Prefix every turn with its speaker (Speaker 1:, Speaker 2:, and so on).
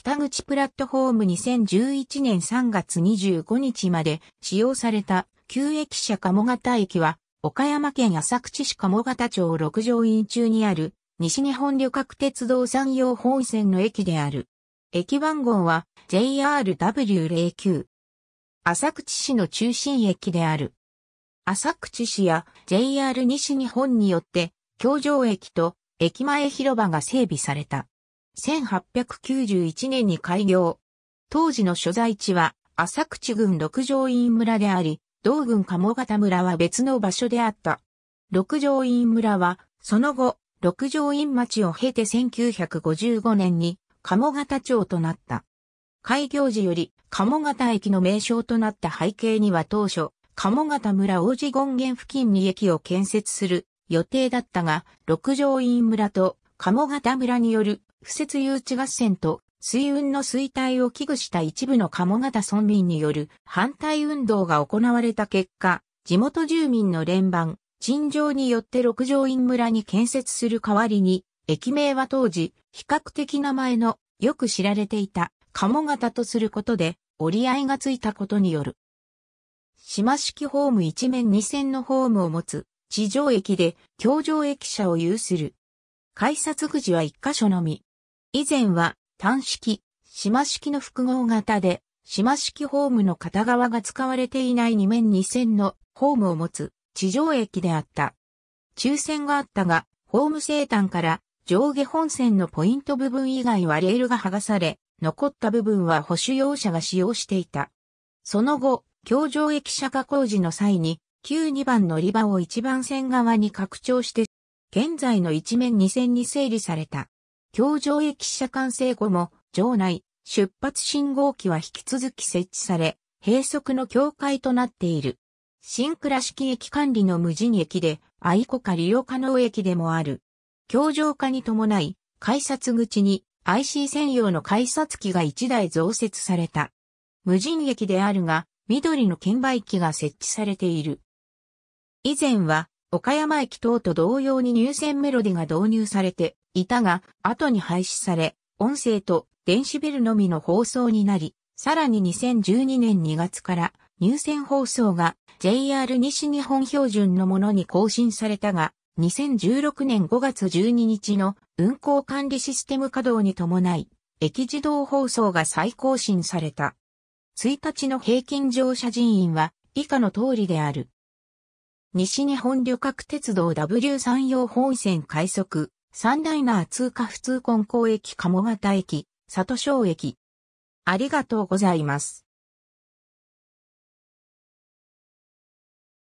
Speaker 1: 北口プラットフォーム2011年3月25日まで使用された旧駅舎鴨型駅は岡山県浅口市鴨型町六条院中にある西日本旅客鉄道山陽本線の駅である。駅番号は JRW09。浅口市の中心駅である。浅口市や JR 西日本によって、京城駅と駅前広場が整備された。1891年に開業。当時の所在地は浅口郡六条院村であり、同郡鴨方村は別の場所であった。六条院村は、その後、六条院町を経て1955年に鴨方町となった。開業時より鴨方駅の名称となった背景には当初、鴨方村王子権現付近に駅を建設する予定だったが、六条院村と鴨方村による不設誘致合戦と水運の衰退を危惧した一部の鴨方村民による反対運動が行われた結果、地元住民の連番、陳情によって六条院村に建設する代わりに、駅名は当時、比較的名前のよく知られていた鴨方とすることで折り合いがついたことによる。島式ホーム一面二線のホームを持つ地上駅で橋上駅舎を有する。改札口は一箇所のみ。以前は単式、島式の複合型で、島式ホームの片側が使われていない2面2線のホームを持つ地上駅であった。抽選があったが、ホーム生誕から上下本線のポイント部分以外はレールが剥がされ、残った部分は保守用車が使用していた。その後、京上駅釈化工事の際に、旧2番乗り場を1番線側に拡張して、現在の1面2線に整理された。京城駅車完成後も、城内、出発信号機は引き続き設置され、閉塞の境界となっている。新倉敷駅管理の無人駅で、愛子か利用可能駅でもある。京城化に伴い、改札口に IC 専用の改札機が1台増設された。無人駅であるが、緑の券売機が設置されている。以前は、岡山駅等と同様に入線メロディが導入されていたが、後に廃止され、音声と電子ビルのみの放送になり、さらに2012年2月から入線放送が JR 西日本標準のものに更新されたが、2016年5月12日の運行管理システム稼働に伴い、駅自動放送が再更新された。1日の平均乗車人員は以下の通りである。西日本旅客鉄道 W 山陽本線快速、サンライナー通過普通根高駅鴨形駅、里小駅。ありがとうございます。